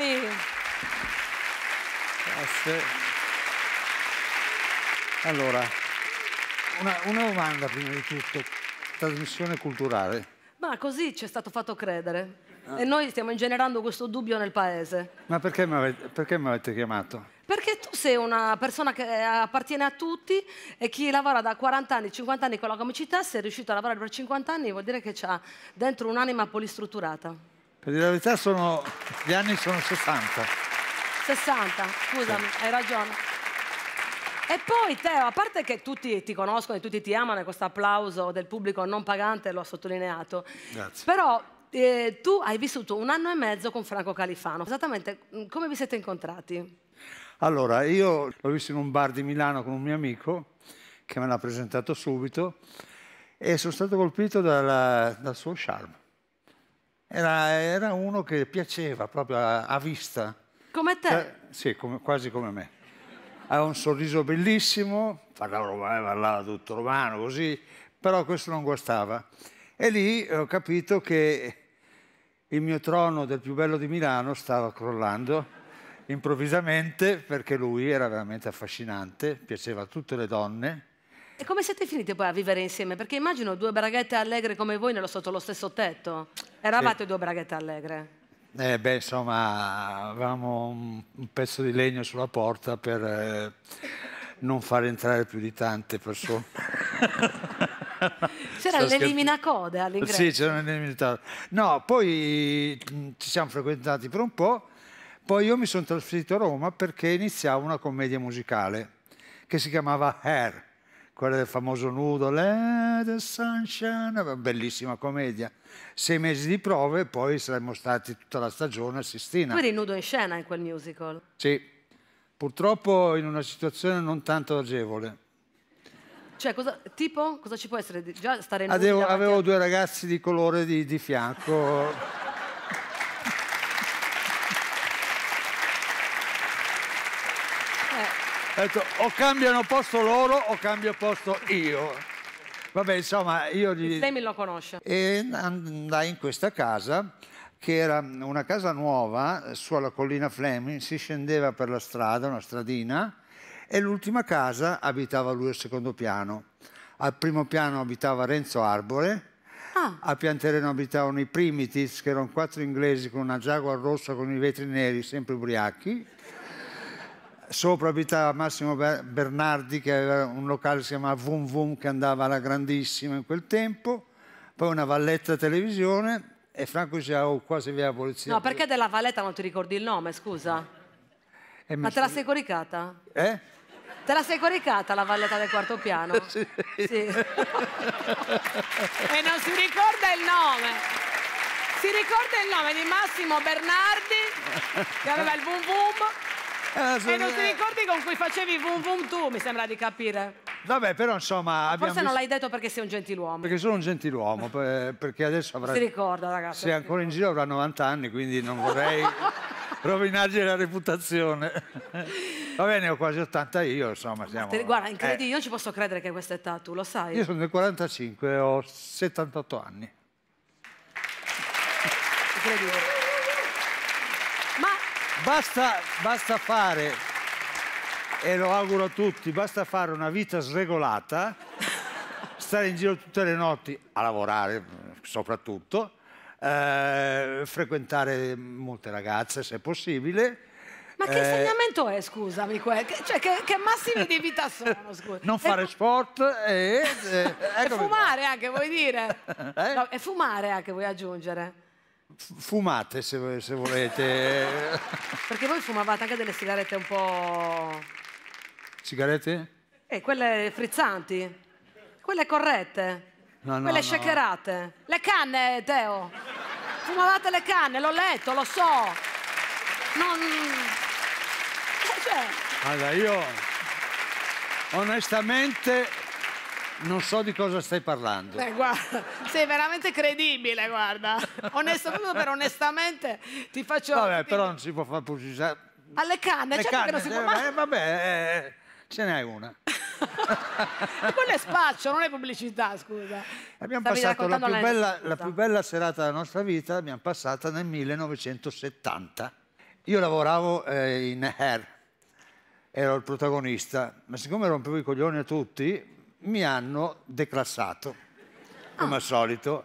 Vitali. Grazie. Allora, una, una domanda prima di tutto, trasmissione culturale. Ma così ci è stato fatto credere. Ah. E noi stiamo ingenerando questo dubbio nel paese. Ma perché mi avete, avete chiamato? Perché tu sei una persona che appartiene a tutti e chi lavora da 40 anni, 50 anni con la comicità, se è riuscito a lavorare per 50 anni vuol dire che ha dentro un'anima polistrutturata. Per dire la verità sono, gli anni sono 60. 60, scusami, sì. hai ragione. E poi Teo, a parte che tutti ti conoscono e tutti ti amano, e questo applauso del pubblico non pagante l'ho sottolineato. Grazie. Però eh, tu hai vissuto un anno e mezzo con Franco Califano. Esattamente mm, come vi siete incontrati? Allora, io l'ho visto in un bar di Milano con un mio amico che me l'ha presentato subito e sono stato colpito dalla, dal suo charme era, era uno che piaceva proprio a, a vista. Come te? Cioè, sì, come, quasi come me. Aveva un sorriso bellissimo, parlava eh, parlava tutto romano, così, però questo non guastava. E lì ho capito che il mio trono del più bello di Milano stava crollando improvvisamente perché lui era veramente affascinante, piaceva a tutte le donne. E come siete finite poi a vivere insieme? Perché immagino due braghette allegre come voi nello, sotto lo stesso tetto. Eravate due braghette allegre. Eh beh, insomma, avevamo un, pezzo di legno sulla porta per eh, non far entrare più di tante persone. c'era l'eliminacode all'ingresso. Sì, c'era l'eliminacode. No, poi mm, ci siamo frequentati per un po', poi io mi sono trasferito a Roma perché iniziavo una commedia musicale che si chiamava Hair quella del famoso nudo, Let the Sunshine, bellissima commedia. Sei mesi di prove e poi saremmo stati tutta la stagione a Sistina. Tu eri nudo in scena in quel musical? Sì, purtroppo in una situazione non tanto agevole. Cioè, cosa, tipo, cosa ci può essere? Già stare nudo Adevo, Avevo due ragazzi di colore di, di fianco. Detto, o cambiano posto loro o cambio posto io. Vabbè, insomma, io gli... Lei lo conosce. E andai in questa casa, che era una casa nuova, sulla collina Fleming, si scendeva per la strada, una stradina, e l'ultima casa abitava lui al secondo piano. Al primo piano abitava Renzo Arbore, ah. a terreno abitavano i Primitives, che erano quattro inglesi con una Jaguar rossa con i vetri neri, sempre ubriachi sopra abitava Massimo Bernardi che aveva un locale che si chiamava Vum Vum che andava alla grandissima in quel tempo, poi una valletta televisione e Franco diceva oh qua si la polizia. No perché della valletta non ti ricordi il nome scusa? E eh, Ma te la sei coricata? Eh? Te la sei coricata la valletta del quarto piano? sì. sì. e non si ricorda il nome. Si ricorda il nome di Massimo Bernardi che aveva il Vum Vum. Eh, e non ti ricordi con cui facevi vum vum tu, mi sembra di capire. Vabbè, però insomma... Forse non l'hai detto perché sei un gentiluomo. Perché sono un gentiluomo, perché adesso avrà... Si ricorda, ragazzi. Se ancora in giro avrà 90 anni, quindi non vorrei rovinargli la reputazione. Va bene, ho quasi 80 io, insomma. Siamo... guarda, incredibile, eh. io non ci posso credere che questa età, tu lo sai. Io sono del 45, ho 78 anni. Incredibile. Basta, basta fare, e lo auguro a tutti, basta fare una vita sregolata, stare in giro tutte le notti a lavorare soprattutto, eh, frequentare molte ragazze se possibile, ma che eh, insegnamento è, scusami? Que- cioè, che, che, massimi di vita sono, scusa? Non fare e sport e... E, e eh, fumare qua. anche, vuoi dire? Eh? No, e fumare anche, vuoi aggiungere? fumate se, se volete. Perché voi fumavate anche delle sigarette un po'... Sigarette? Eh, quelle frizzanti, quelle corrette, no, no, quelle shakerate. Le canne, Teo. Fumavate le canne, l'ho letto, lo so. Non... Eh, cioè... Allora, io onestamente non so di cosa stai parlando. Beh, guarda, sei veramente credibile, guarda. Onesto, proprio onestamente ti faccio... Vabbè, però non si può fare pubblicità. Alle canne, Le certo canne, che non si può... Ma... Eh, vabbè, eh, ce n'è una. quello è spaccio, non è pubblicità, scusa. Abbiamo Stavi passato la più, bella, la più, bella, serata della nostra vita, l'abbiamo passata nel 1970. Io lavoravo eh, in Hair, ero il protagonista, ma siccome rompevo i coglioni a tutti, mi hanno declassato, come ah. al solito,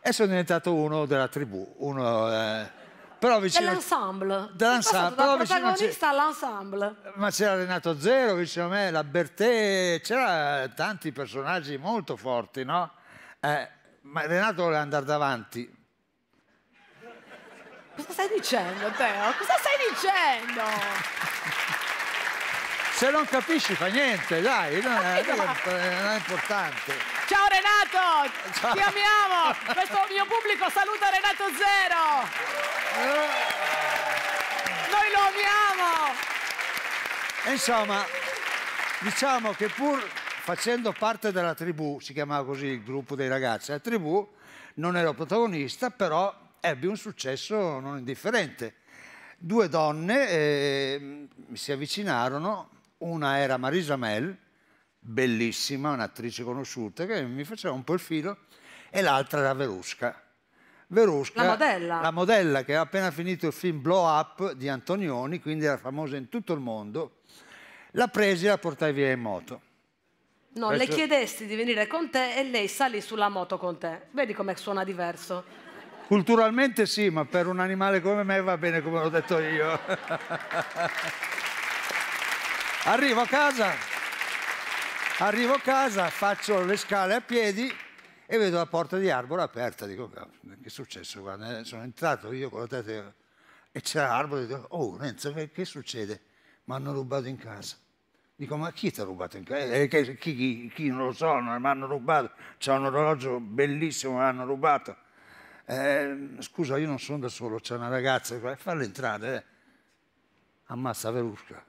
e sono diventato uno della tribù, uno... Eh, però vicino... Dell'ensemble. Dell'ensemble. Però protagonista all'ensemble. Ma c'era Renato Zero vicino a me, la Bertè, c'era tanti personaggi molto forti, no? Eh, ma Renato voleva andare davanti. Cosa stai dicendo, Teo? Cosa stai dicendo? Se non capisci fa niente, eh, dai, non, è, non è importante. Ciao Renato, Ciao. ti amiamo. Questo mio pubblico saluta Renato Zero. Noi lo amiamo. Eh. insomma, diciamo che pur facendo parte della tribù, si chiamava così il gruppo dei ragazzi, la tribù, non ero protagonista, però ebbe un successo non indifferente. Due donne eh, si avvicinarono una era Marisa Mel, bellissima, un'attrice conosciuta, che mi faceva un po' il filo, e l'altra era Verusca. Verusca, la modella. la modella che ha appena finito il film Blow Up di Antonioni, quindi era famosa in tutto il mondo, la presi e la portai via in moto. No, Questo... le chiedesti di venire con te e lei salì sulla moto con te. Vedi come suona diverso. Culturalmente sì, ma per un animale come me va bene come l'ho detto io. Arrivo a casa, arrivo a casa, faccio le scale a piedi e vedo la porta di Arbore aperta. Dico, che è successo? Guarda, eh, sono entrato io con la testa e c'era Arbore. Dico, oh Renzo, che, succede? Mi hanno rubato in casa. Dico, ma chi ti ha rubato in casa? Eh, chi, chi, chi, non lo so, mi hanno rubato. C'è un orologio bellissimo, mi hanno rubato. Eh, scusa, io non sono da solo, c'è una ragazza, falla entrare. Eh. Ammazza Verusca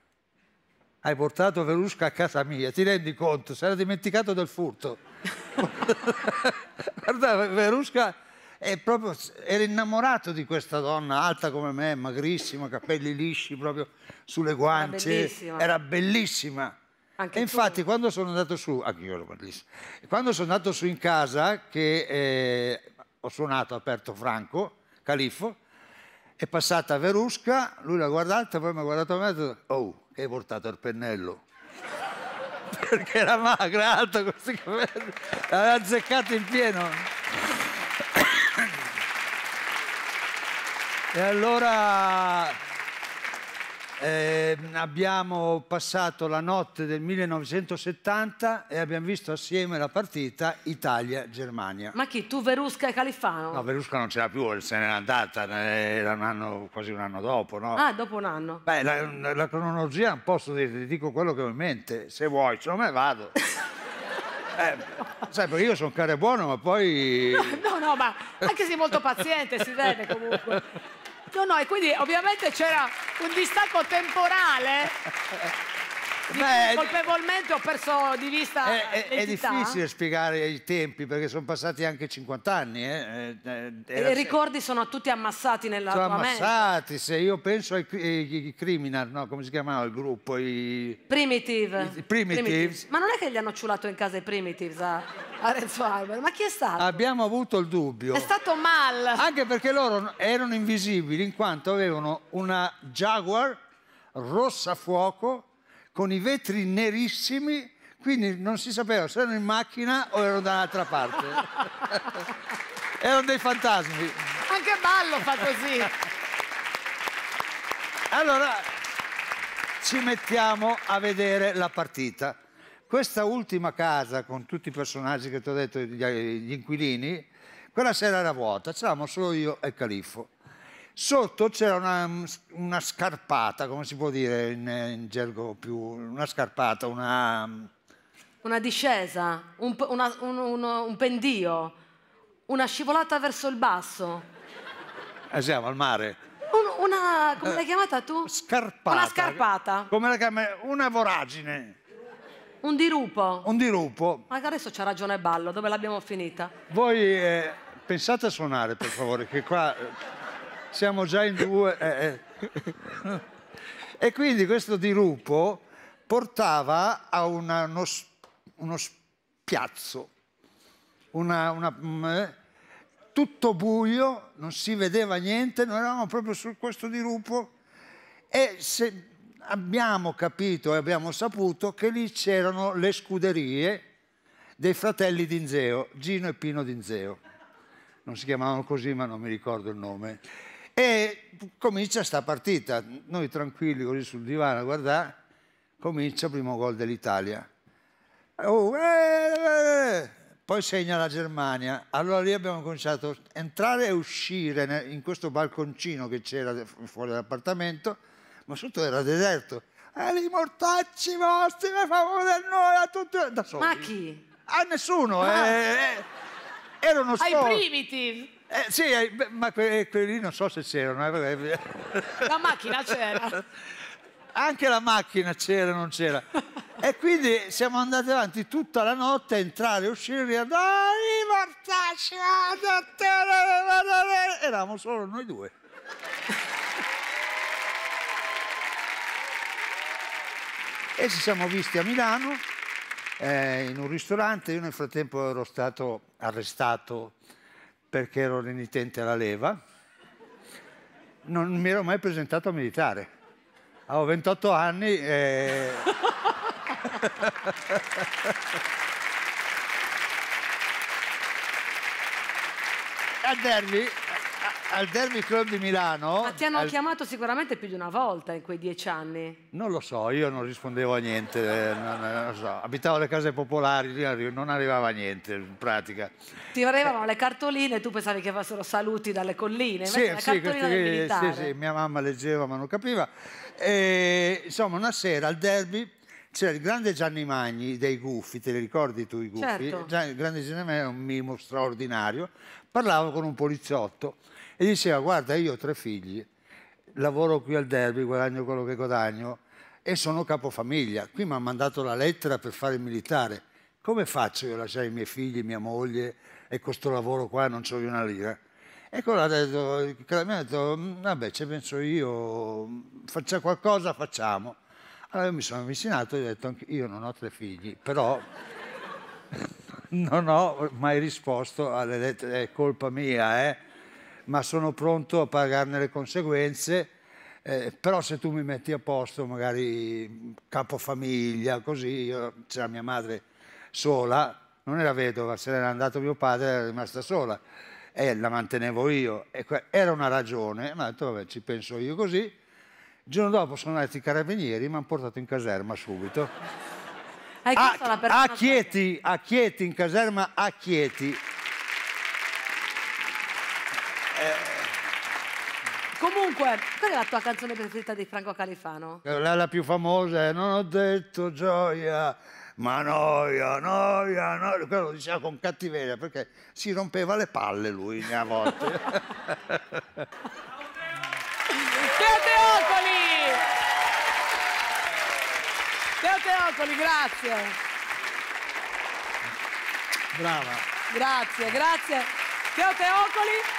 hai portato Verusca a casa mia, ti rendi conto? Si era dimenticato del furto. Guarda, Verusca proprio, era innamorato di questa donna, alta come me, magrissima, capelli lisci proprio sulle guance. Era bellissima. Era bellissima. Anche e infatti tu. quando sono andato su, anche io ero bellissimo, quando sono andato su in casa che eh, ho suonato, ho aperto Franco, Califfo, è passata Verusca, lui l'ha guardata, poi mi ha guardato a me e ha detto, oh, che hai portato il pennello? Perché era magra, alta, questi capelli, l'aveva azzeccato in pieno. e allora eh, abbiamo passato la notte del 1970 e abbiamo visto assieme la partita Italia-Germania. Ma chi? Tu, Verusca e Califano? No, Verusca non c'era più, se n'è andata eh, era un anno, quasi un anno dopo, no? Ah, dopo un anno. Beh, la, la cronologia non posso dirti, ti dico quello che ho in mente, se vuoi, se no me vado. Eh, sai, perché io sono un care buono, ma poi... No, no, ma anche sei molto paziente si vede comunque. No, no, e quindi ovviamente c'era un distacco temporale Beh, colpevolmente ho perso di vista è, è, è, difficile spiegare i tempi perché sono passati anche 50 anni eh. eh, eh e i ricordi sono tutti ammassati nella sono tua ammassati, mente. se io penso ai, ai, ai, criminal no, come si chiamava il gruppo i... Primitive. I, i primitives. primitives. ma non è che gli hanno ciulato in casa i Primitives a, a Renzo Albert ma chi è stato? abbiamo avuto il dubbio è stato Mal anche perché loro erano invisibili in quanto avevano una Jaguar rossa fuoco con i vetri nerissimi, quindi non si sapeva se erano in macchina o erano da un'altra parte. erano dei fantasmi. Anche ballo fa così. allora, ci mettiamo a vedere la partita. Questa ultima casa, con tutti i personaggi che ti ho detto, gli, inquilini, quella sera era vuota, c'eravamo solo io e il Califfo. Sotto c'era una, una, scarpata, come si può dire in, in gergo più, una scarpata, una... Una discesa, un, una, un, un, un pendio, una scivolata verso il basso. Eh, siamo al mare una. come l'hai eh, chiamata tu? Scarpata. Una scarpata. Come la chiami? Una voragine. Un dirupo. Un dirupo. Ma adesso c'ha ragione Ballo, dove l'abbiamo finita? Voi eh, pensate a suonare, per favore, che qua. Eh, siamo già in due. Eh, eh. E quindi questo dirupo portava a una, uno, uno, spiazzo, una, una, mm, eh, tutto buio, non si vedeva niente, noi eravamo proprio su questo dirupo e se, abbiamo capito e abbiamo saputo che lì c'erano le scuderie dei fratelli Dinzeo, Gino e Pino Dinzeo. Non si chiamavano così, ma non mi ricordo il nome. E comincia sta partita, noi tranquilli così sul divano a guardare, comincia il primo gol dell'Italia. Oh, eh, eh, eh, poi segna la Germania. Allora lì abbiamo cominciato a entrare e uscire in questo balconcino che c'era fuori dall'appartamento, ma sotto era deserto. E eh, mortacci vostri, per favore, noi a tutti... Da soli. Ma chi? A nessuno, ah. eh, eh. erano soli. Ai primiti. Eh, sì, eh, ma que- eh, quelli non so se c'erano. Eh, la macchina c'era. Anche la macchina c'era, non c'era. e quindi siamo andati avanti tutta la notte a entrare e uscire. Dai, mortacci, Eravamo solo noi due. e ci siamo visti a Milano eh, in un ristorante. Io nel frattempo ero stato arrestato perché ero renitente alla leva, non mi ero mai presentato a militare. Avevo 28 anni e... a Derby al Derby Club di Milano... Ma ti hanno al... chiamato sicuramente più di una volta in quei dieci anni? Non lo so, io non rispondevo a niente, eh, non, non so. abitavo alle case popolari, non arrivava niente in pratica. Ti arrivavano eh. le cartoline, tu pensavi che fossero saluti dalle colline, sì, sì, che, sì, sì, mia mamma leggeva ma non capiva. E, insomma, una sera al Derby c'era il grande Gianni Magni dei Guffi, te li ricordi tu i Guffi? Certo. il grande Gianni Magni è un mimo straordinario, Parlavo con un poliziotto e diceva guarda io ho tre figli, lavoro qui al derby, guadagno quello che guadagno e sono capofamiglia. Qui mi ha mandato la lettera per fare il militare. Come faccio io a lasciare i miei figli, mia moglie e questo lavoro qua non c'ho una lira? E quello ecco, ha detto, mi ha detto, vabbè, ci penso io, faccia qualcosa, facciamo. Allora io mi sono avvicinato e ho detto, io non ho tre figli, però non ho mai risposto alle lettere, è colpa mia, eh? ma sono pronto a pagarne le conseguenze. Eh, però se tu mi metti a posto, magari capofamiglia, così, c'era mia madre sola, non era vedova, se n'era andato mio padre, era rimasta sola e la mantenevo io. E era una ragione, ma ho detto, vabbè, ci penso io così. Il giorno dopo sono andati i carabinieri, mi hanno portato in caserma subito. Ah, a, a, Chieti, a Chieti, in caserma a Chieti. Comunque, qual è la tua canzone preferita di Franco Califano? Eh, è la più famosa è eh, Non ho detto gioia, ma noia, noia, noia. Quello lo diceva con cattiveria perché si rompeva le palle lui a volte. Teo Teocoli! Teo Teocoli, grazie. Brava. Grazie, grazie. Teo Teocoli.